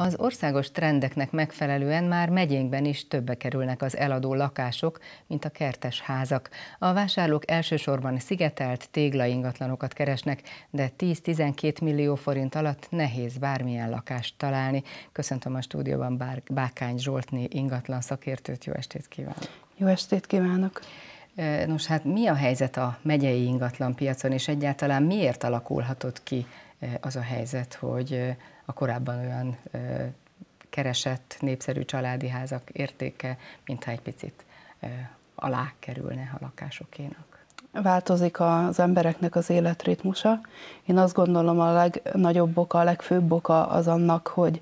Az országos trendeknek megfelelően már megyénkben is többe kerülnek az eladó lakások, mint a kertes házak. A vásárlók elsősorban szigetelt tégla ingatlanokat keresnek, de 10-12 millió forint alatt nehéz bármilyen lakást találni. Köszöntöm a stúdióban Bár Bákány Zsoltné ingatlan szakértőt. Jó estét kívánok! Jó estét kívánok! Nos, hát mi a helyzet a megyei ingatlanpiacon, és egyáltalán miért alakulhatott ki az a helyzet, hogy a korábban olyan keresett, népszerű családi házak értéke, mintha egy picit alá kerülne a lakásokénak. Változik az embereknek az életritmusa. Én azt gondolom a legnagyobb oka, a legfőbb oka az annak, hogy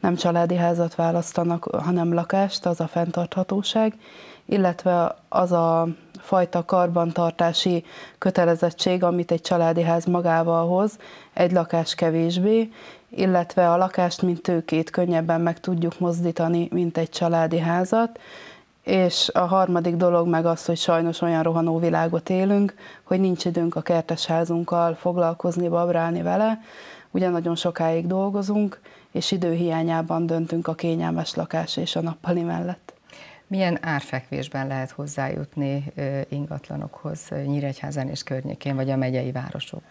nem családi házat választanak, hanem lakást, az a fenntarthatóság, illetve az a fajta karbantartási kötelezettség, amit egy családi ház magával hoz, egy lakás kevésbé, illetve a lakást, mint tőkét könnyebben meg tudjuk mozdítani, mint egy családi házat. És a harmadik dolog meg az, hogy sajnos olyan rohanó világot élünk, hogy nincs időnk a kertesházunkkal foglalkozni, babrálni vele, ugye nagyon sokáig dolgozunk, és időhiányában döntünk a kényelmes lakás és a nappali mellett milyen árfekvésben lehet hozzájutni ingatlanokhoz Nyíregyházen és környékén, vagy a megyei városok?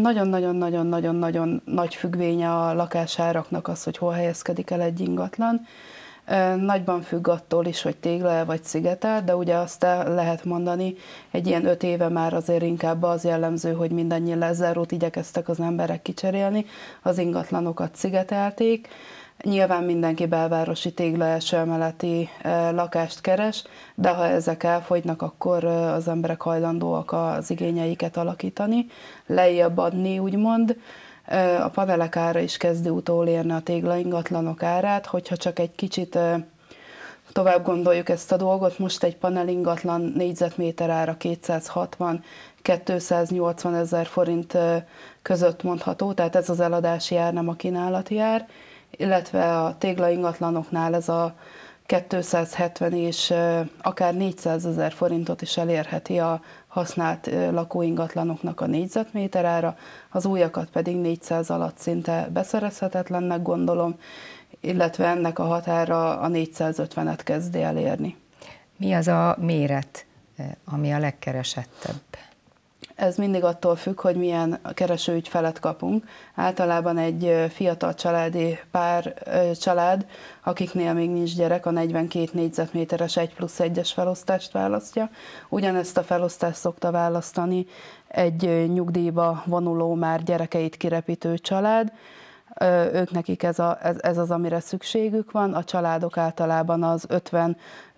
Nagyon-nagyon-nagyon-nagyon-nagyon nagy függvénye a lakásáraknak az, hogy hol helyezkedik el egy ingatlan. Nagyban függ attól is, hogy tégle vagy szigetel, de ugye azt lehet mondani, egy ilyen öt éve már azért inkább az jellemző, hogy mindannyi lezárót igyekeztek az emberek kicserélni, az ingatlanokat szigetelték, Nyilván mindenki belvárosi tégla első emeleti e, lakást keres, de ha ezek elfogynak, akkor e, az emberek hajlandóak az igényeiket alakítani, lejjebb adni, úgymond. E, a panelek ára is kezdő utólérni a tégla ingatlanok árát, hogyha csak egy kicsit tovább gondoljuk ezt a dolgot, most egy panel ingatlan négyzetméter ára 260 280 ezer forint között mondható, tehát ez az eladási ár, nem a kínálati ár, illetve a tégla ingatlanoknál ez a 270 és akár 400 ezer forintot is elérheti a használt lakóingatlanoknak a négyzetméter ára, az újakat pedig 400 alatt szinte beszerezhetetlennek gondolom, illetve ennek a határa a 450-et kezdi elérni. Mi az a méret, ami a legkeresettebb? Ez mindig attól függ, hogy milyen keresőügyfelet kapunk. Általában egy fiatal családi pár család, akiknél még nincs gyerek, a 42 négyzetméteres 1 plusz 1-es felosztást választja. Ugyanezt a felosztást szokta választani egy nyugdíjba vonuló már gyerekeit kirepítő család, ők nekik ez, a, ez, ez az, amire szükségük van. A családok általában az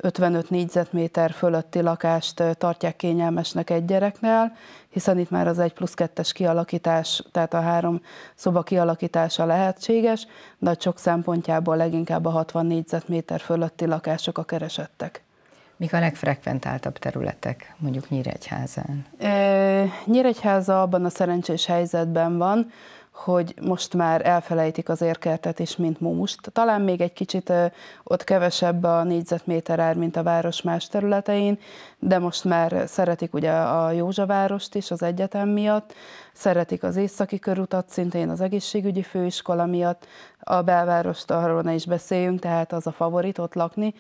50-55 négyzetméter fölötti lakást tartják kényelmesnek egy gyereknél, hiszen itt már az egy plusz kettes kialakítás, tehát a három szoba kialakítása lehetséges, de sok szempontjából leginkább a 60 négyzetméter fölötti lakások a keresettek. Mik a legfrekventáltabb területek, mondjuk Nyíregyházán? E, Nyíregyháza abban a szerencsés helyzetben van, hogy most már elfelejtik az érkertet is, mint múmust. Talán még egy kicsit ott kevesebb a négyzetméter ár, mint a város más területein, de most már szeretik ugye a Józsavárost is az egyetem miatt, szeretik az északi körutat, szintén az egészségügyi főiskola miatt, a belvárost arról ne is beszéljünk, tehát az a favorit ott lakni,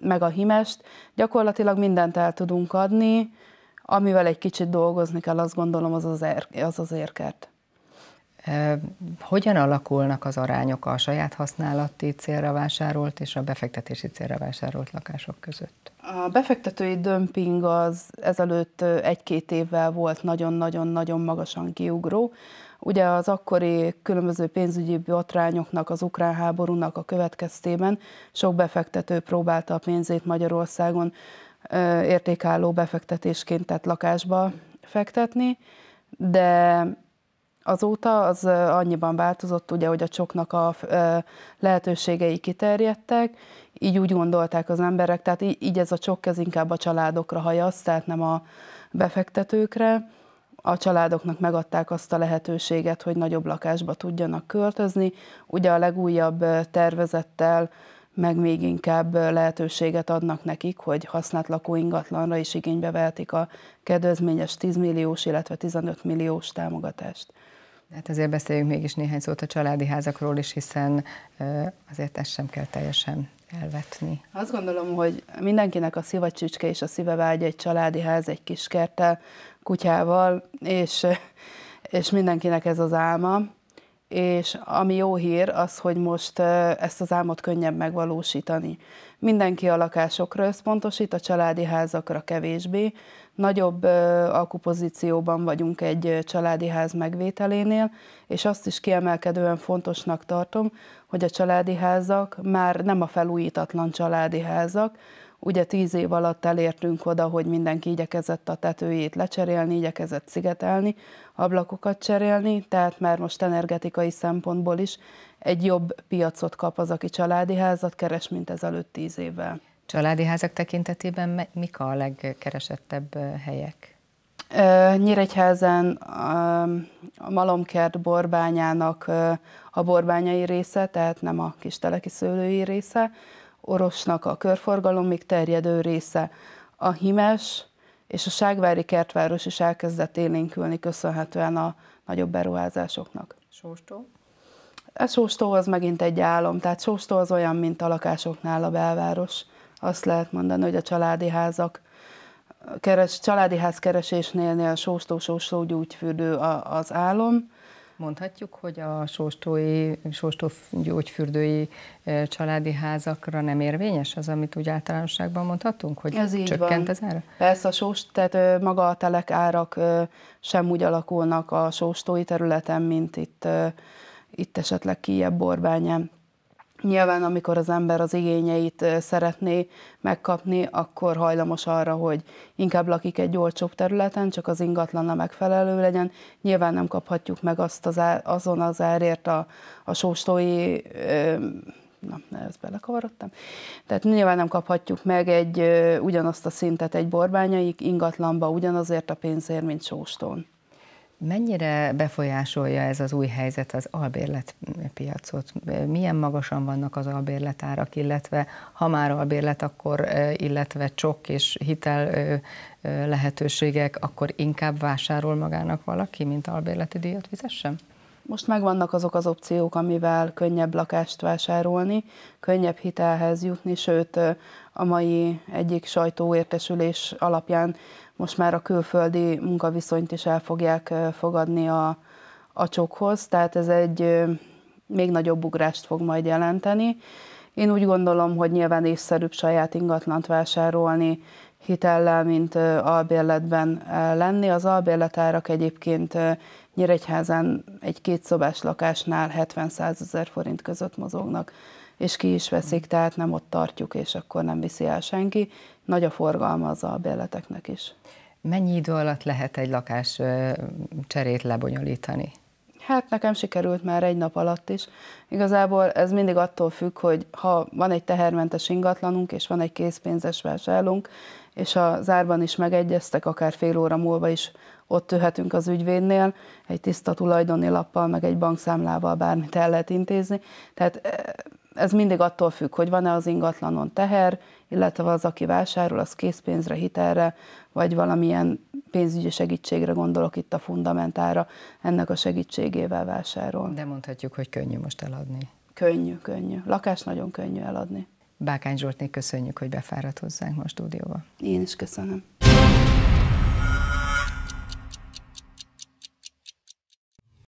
meg a himest. Gyakorlatilag mindent el tudunk adni, amivel egy kicsit dolgozni kell, azt gondolom, az az, er, az, az érkert. Hogyan alakulnak az arányok a saját használati célra vásárolt és a befektetési célra vásárolt lakások között? A befektetői dömping az ezelőtt egy-két évvel volt nagyon-nagyon-nagyon magasan kiugró. Ugye az akkori különböző pénzügyi botrányoknak, az ukrán háborúnak a következtében sok befektető próbálta a pénzét Magyarországon értékálló befektetésként, tehát lakásba fektetni, de Azóta az annyiban változott, ugye, hogy a csoknak a lehetőségei kiterjedtek, így úgy gondolták az emberek, tehát így ez a csokk ez inkább a családokra hajaz, tehát nem a befektetőkre. A családoknak megadták azt a lehetőséget, hogy nagyobb lakásba tudjanak költözni. Ugye a legújabb tervezettel meg még inkább lehetőséget adnak nekik, hogy használt ingatlanra is igénybe vehetik a kedvezményes 10 milliós, illetve 15 milliós támogatást. Hát azért beszéljünk mégis néhány szót a családi házakról is, hiszen azért ezt sem kell teljesen elvetni. Azt gondolom, hogy mindenkinek a szivacsücske és a szíve vágy egy családi ház, egy kis kiskerttel, kutyával, és, és mindenkinek ez az álma és ami jó hír az, hogy most ezt az álmot könnyebb megvalósítani. Mindenki a lakásokra összpontosít, a családi házakra kevésbé. Nagyobb alkupozícióban vagyunk egy családi ház megvételénél, és azt is kiemelkedően fontosnak tartom, hogy a családi házak már nem a felújítatlan családi házak, Ugye tíz év alatt elértünk oda, hogy mindenki igyekezett a tetőjét lecserélni, igyekezett szigetelni, ablakokat cserélni, tehát már most energetikai szempontból is egy jobb piacot kap az, aki családi házat keres, mint ezelőtt tíz évvel. Családi házak tekintetében mik a legkeresettebb helyek? Nyíregyházen a malomkert borbányának a borbányai része, tehát nem a teleki szőlői része, orosnak a körforgalomig terjedő része. A Himes és a Ságvári kertváros is elkezdett élénkülni köszönhetően a nagyobb beruházásoknak. Sóstó? A Sóstó az megint egy álom, tehát Sóstó az olyan, mint a lakásoknál a belváros. Azt lehet mondani, hogy a családi házak keres, családi ház keresésnél a sóstó-sóstó gyógyfürdő az álom, Mondhatjuk, hogy a sóstói, sóstó gyógyfürdői családi házakra nem érvényes az, amit úgy általánosságban mondhatunk, hogy Ez így csökkent van. az ára? Persze a sós, tehát maga a telek árak sem úgy alakulnak a sóstói területen, mint itt, itt esetleg kijebb Borbányán. Nyilván, amikor az ember az igényeit szeretné megkapni, akkor hajlamos arra, hogy inkább lakik egy olcsóbb területen, csak az ingatlanra megfelelő legyen. Nyilván nem kaphatjuk meg azt az ár, azon az árért a, a sóstói na, ezt belekavarodtam. Tehát nyilván nem kaphatjuk meg egy ugyanazt a szintet egy borbányai ingatlanba ugyanazért a pénzért, mint sóstón. Mennyire befolyásolja ez az új helyzet az albérletpiacot? Milyen magasan vannak az albérletárak, illetve ha már albérlet, akkor illetve csok és hitel lehetőségek, akkor inkább vásárol magának valaki, mint albérleti díjat fizessen? Most megvannak azok az opciók, amivel könnyebb lakást vásárolni, könnyebb hitelhez jutni, sőt a mai egyik sajtóértesülés alapján most már a külföldi munkaviszonyt is el fogják fogadni a, a csokhoz, tehát ez egy még nagyobb ugrást fog majd jelenteni. Én úgy gondolom, hogy nyilván észszerűbb saját ingatlant vásárolni hitellel, mint albérletben lenni. Az albérletárak egyébként Nyíregyházán egy két szobás lakásnál 70-100 ezer forint között mozognak, és ki is veszik, tehát nem ott tartjuk, és akkor nem viszi el senki. Nagy a forgalma az a beleteknek is. Mennyi idő alatt lehet egy lakás cserét lebonyolítani? Hát nekem sikerült már egy nap alatt is. Igazából ez mindig attól függ, hogy ha van egy tehermentes ingatlanunk, és van egy készpénzes vásárlunk, és a zárban is megegyeztek, akár fél óra múlva is ott tőhetünk az ügyvédnél, egy tiszta tulajdoni lappal, meg egy bankszámlával bármit el lehet intézni. Tehát e, ez mindig attól függ, hogy van-e az ingatlanon teher, illetve az, aki vásárol, az készpénzre, hitelre, vagy valamilyen pénzügyi segítségre gondolok itt a fundamentára, ennek a segítségével vásárol. De mondhatjuk, hogy könnyű most eladni. Könnyű, könnyű. Lakás nagyon könnyű eladni. Bákány Zsoltnék köszönjük, hogy befáradt hozzánk most stúdióba. Én is köszönöm.